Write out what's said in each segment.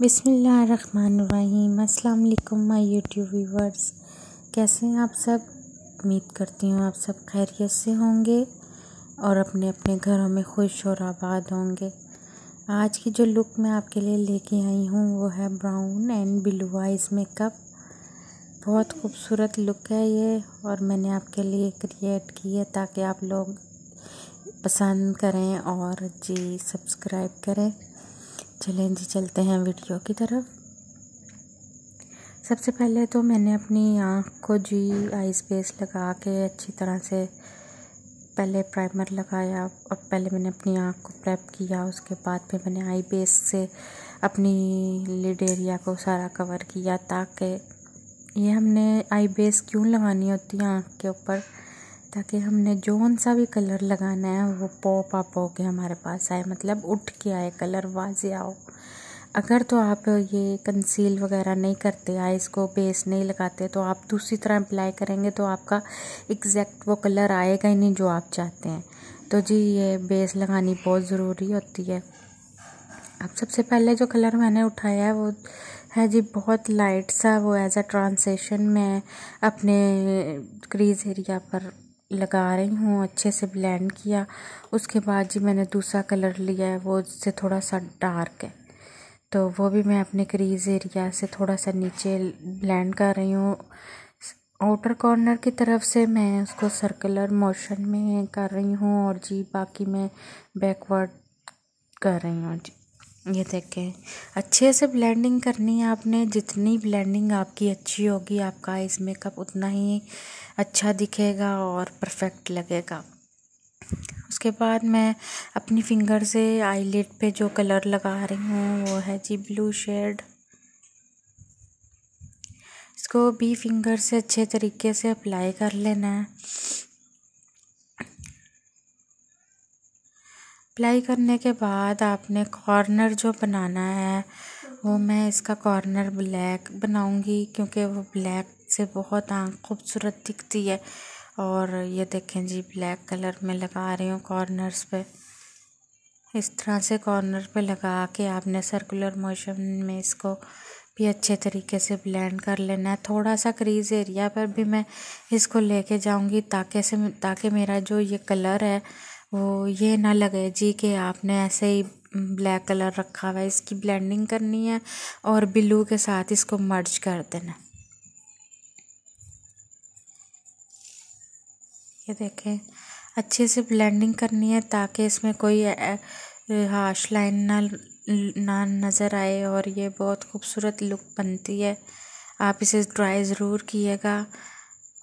बिसमीम अल्लाम my YouTube viewers कैसे हैं आप सब उम्मीद करती हूँ आप सब खैरियत से होंगे और अपने अपने घरों में खुश और आबाद होंगे आज की जो लुक मैं आपके लिए लेके आई हूँ वो है brown and blue eyes makeup बहुत खूबसूरत लुक है ये और मैंने आपके लिए क्रिएट की है ताकि आप लोग पसंद करें और जी सब्सक्राइब करें चलें जी चलते हैं वीडियो की तरफ सबसे पहले तो मैंने अपनी आँख को जी आई स्पेस लगा के अच्छी तरह से पहले प्राइमर लगाया और पहले मैंने अपनी आँख को प्रेप किया उसके बाद फिर मैंने आई बेस से अपनी लिड एरिया को सारा कवर किया ताकि ये हमने आई बेस क्यों लगानी होती है आँख के ऊपर ताकि हमने जौन सा भी कलर लगाना है वो पॉप अप के हमारे पास आए मतलब उठ के आए कलर वाजे आओ अगर तो आप ये कंसील वगैरह नहीं करते आइज़ को बेस नहीं लगाते तो आप दूसरी तरह अप्लाई करेंगे तो आपका एग्जैक्ट वो कलर आएगा ही नहीं जो आप चाहते हैं तो जी ये बेस लगानी बहुत ज़रूरी होती है अब सबसे पहले जो कलर मैंने उठाया है वो है जी बहुत लाइट सा वो एज अ ट्रांसेशन में अपने क्रीज एरिया पर लगा रही हूँ अच्छे से ब्लेंड किया उसके बाद जी मैंने दूसरा कलर लिया है वो उससे थोड़ा सा डार्क है तो वो भी मैं अपने क्रीज एरिया से थोड़ा सा नीचे ब्लेंड कर रही हूँ आउटर कॉर्नर की तरफ से मैं उसको सर्कुलर मोशन में कर रही हूँ और जी बाकी मैं बैकवर्ड कर रही हूँ जी ये देखें अच्छे से ब्लेंडिंग करनी है आपने जितनी ब्लेंडिंग आपकी अच्छी होगी आपका आइस मेकअप उतना ही अच्छा दिखेगा और परफेक्ट लगेगा उसके बाद मैं अपनी फिंगर से आईलेट पे जो कलर लगा रही हूँ वो है जी ब्लू शेड इसको भी फिंगर से अच्छे तरीके से अप्लाई कर लेना है अप्लाई करने के बाद आपने कॉर्नर जो बनाना है वो मैं इसका कॉर्नर ब्लैक बनाऊंगी क्योंकि वो ब्लैक से बहुत आँख खूबसूरत दिखती है और ये देखें जी ब्लैक कलर में लगा रही हूँ कॉर्नर्स पे इस तरह से कॉर्नर पे लगा के आपने सर्कुलर मोशन में इसको भी अच्छे तरीके से ब्लेंड कर लेना है थोड़ा सा क्रीज एरिया पर भी मैं इसको लेके जाऊंगी ताकि से ताकि मेरा जो ये कलर है वो ये ना लगे जी कि आपने ऐसे ही ब्लैक कलर रखा हुआ है इसकी ब्लेंडिंग करनी है और ब्लू के साथ इसको मर्ज कर देना ये देखें अच्छे से ब्लेंडिंग करनी है ताकि इसमें कोई हाश लाइन ना ना नज़र आए और ये बहुत खूबसूरत लुक बनती है आप इसे ट्राई ज़रूर किएगा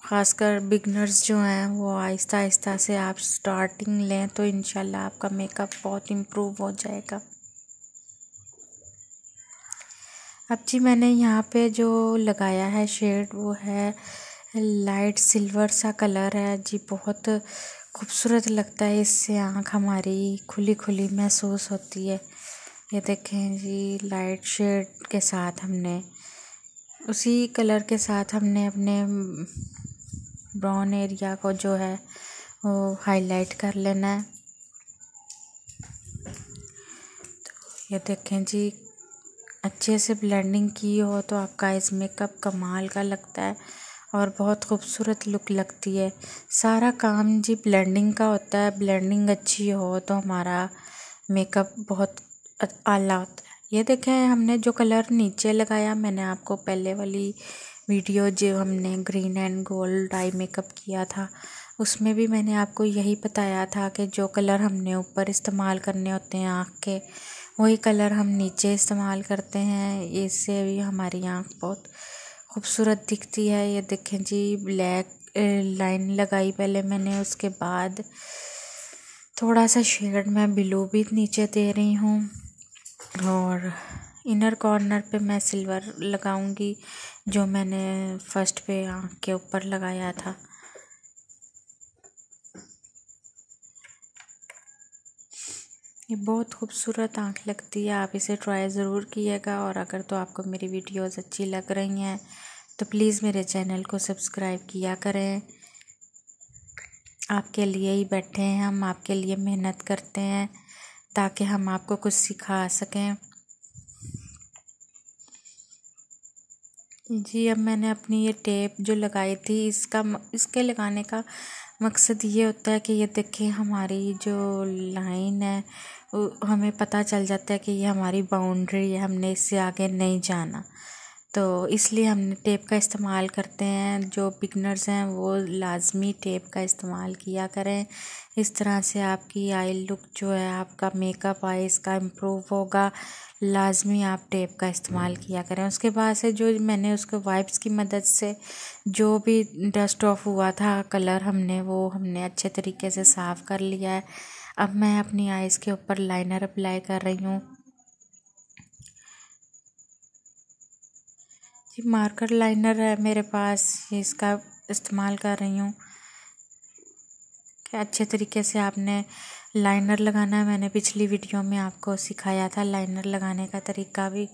ख़ासकर बिगनर्स जो हैं वो आहिस्ता आहिस्ता से आप स्टार्टिंग लें तो इन आपका मेकअप बहुत इम्प्रूव हो जाएगा अब जी मैंने यहाँ पे जो लगाया है शेड वो है लाइट सिल्वर सा कलर है जी बहुत खूबसूरत लगता है इससे आँख हमारी खुली खुली महसूस होती है ये देखें जी लाइट शेड के साथ हमने उसी कलर के साथ हमने अपने ब्राउन एरिया को जो है वो हाईलाइट कर लेना है तो ये देखें जी अच्छे से ब्लेंडिंग की हो तो आपका इस मेकअप कमाल का लगता है और बहुत खूबसूरत लुक लगती है सारा काम जी ब्लेंडिंग का होता है ब्लेंडिंग अच्छी हो तो हमारा मेकअप बहुत आला होता है ये देखें हमने जो कलर नीचे लगाया मैंने आपको पहले वाली वीडियो जो हमने green and gold eye makeup किया था उसमें भी मैंने आपको यही बताया था कि जो कलर हमने ऊपर इस्तेमाल करने होते हैं आँख के वही कलर हम नीचे इस्तेमाल करते हैं इससे भी हमारी आँख बहुत खूबसूरत दिखती है ये देखें जी ब्लैक लाइन लगाई पहले मैंने उसके बाद थोड़ा सा शेड मैं ब्लू भी नीचे दे रही हूँ और इनर कॉर्नर पे मैं सिल्वर लगाऊंगी जो मैंने फर्स्ट पे आँख के ऊपर लगाया था ये बहुत खूबसूरत आँख लगती है आप इसे ट्राई ज़रूर किएगा और अगर तो आपको मेरी वीडियोस अच्छी लग रही हैं तो प्लीज़ मेरे चैनल को सब्सक्राइब किया करें आपके लिए ही बैठे हैं हम आपके लिए मेहनत करते हैं ताकि हम आपको कुछ सिखा सकें जी अब मैंने अपनी ये टेप जो लगाई थी इसका इसके लगाने का मकसद ये होता है कि ये देखिए हमारी जो लाइन है वो हमें पता चल जाता है कि ये हमारी बाउंड्री है हमने इससे आगे नहीं जाना तो इसलिए हमने टेप का इस्तेमाल करते हैं जो बिगनर्स हैं वो लाज़मी टेप का इस्तेमाल किया करें इस तरह से आपकी आई लुक जो है आपका मेकअप आई इसका इम्प्रूव होगा लाजमी आप टेप का इस्तेमाल किया करें उसके बाद से जो मैंने उसको वाइप्स की मदद से जो भी डस्ट ऑफ हुआ था कलर हमने वो हमने अच्छे तरीके से साफ़ कर लिया है अब मैं अपनी आइज़ के ऊपर लाइनर अप्लाई कर रही हूँ ये मार्कर लाइनर है मेरे पास इसका इस्तेमाल कर रही हूँ क्या अच्छे तरीके से आपने लाइनर लगाना है मैंने पिछली वीडियो में आपको सिखाया था लाइनर लगाने का तरीका भी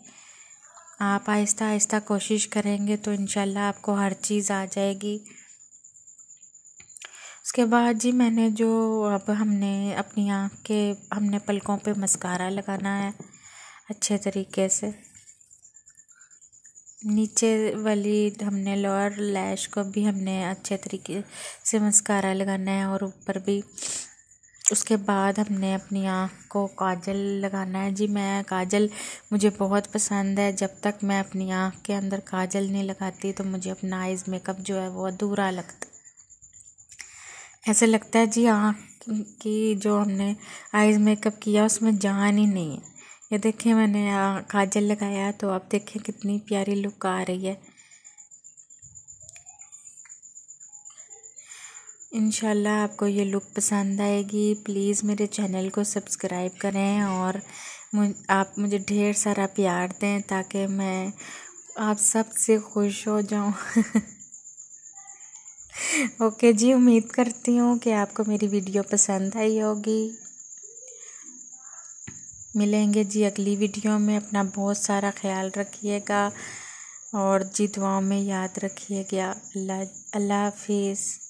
आप आहिस्ता आहिस्ता कोशिश करेंगे तो इनशाला आपको हर चीज़ आ जाएगी उसके बाद जी मैंने जो अब हमने अपनी आँख के हमने पलकों पे मस्कारा लगाना है अच्छे तरीके से नीचे वाली हमने लोअर लैश को भी हमने अच्छे तरीके से मस्कारा लगाना है और ऊपर भी उसके बाद हमने अपनी आँख को काजल लगाना है जी मैं काजल मुझे बहुत पसंद है जब तक मैं अपनी आँख के अंदर काजल नहीं लगाती तो मुझे अपना आइज़ मेकअप जो है वो अधूरा लगता ऐसे लगता है जी आँख की जो हमने आइज़ मेकअप किया उसमें जान ही नहीं है ये देखिए मैंने यहाँ काजल लगाया तो आप देखिए कितनी प्यारी लुक आ रही है इनशाला आपको ये लुक पसंद आएगी प्लीज़ मेरे चैनल को सब्सक्राइब करें और मुझ आप मुझे ढेर सारा प्यार दें ताकि मैं आप सबसे खुश हो जाऊं ओके जी उम्मीद करती हूँ कि आपको मेरी वीडियो पसंद आई होगी मिलेंगे जी अगली वीडियो में अपना बहुत सारा ख्याल रखिएगा और जी दुआओं में याद रखिएगा अल्लाह अल्लाह हाफिज़